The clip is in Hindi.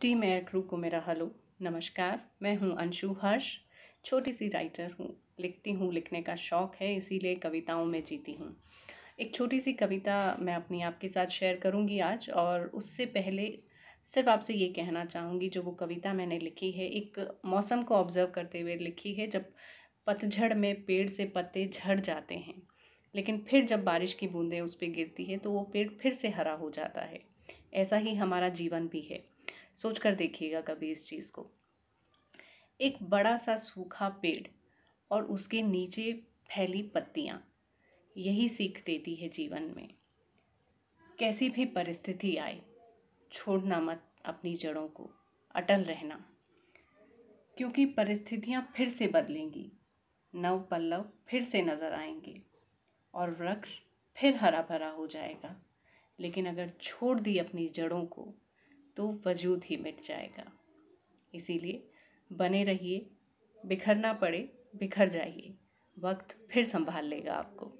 टी मेयर क्रू को मेरा हेलो नमस्कार मैं हूँ अंशु हर्ष छोटी सी राइटर हूँ लिखती हूँ लिखने का शौक़ है इसीलिए कविताओं में जीती हूँ एक छोटी सी कविता मैं अपनी आपके साथ शेयर करूँगी आज और उससे पहले सिर्फ आपसे ये कहना चाहूँगी जो वो कविता मैंने लिखी है एक मौसम को ऑब्ज़र्व करते हुए लिखी है जब पतझड़ में पेड़ से पत्ते झड़ जाते हैं लेकिन फिर जब बारिश की बूंदें उस पर गिरती है तो वो पेड़ फिर से हरा हो जाता है ऐसा ही हमारा जीवन भी है सोच कर देखिएगा कभी इस चीज़ को एक बड़ा सा सूखा पेड़ और उसके नीचे फैली पत्तियाँ यही सीख देती है जीवन में कैसी भी परिस्थिति आए छोड़ना मत अपनी जड़ों को अटल रहना क्योंकि परिस्थितियाँ फिर से बदलेंगी नव पल्लव फिर से नज़र आएंगे और वृक्ष फिर हरा भरा हो जाएगा लेकिन अगर छोड़ दी अपनी जड़ों को तो वजूद ही मिट जाएगा इसीलिए बने रहिए बिखरना पड़े बिखर जाइए वक्त फिर संभाल लेगा आपको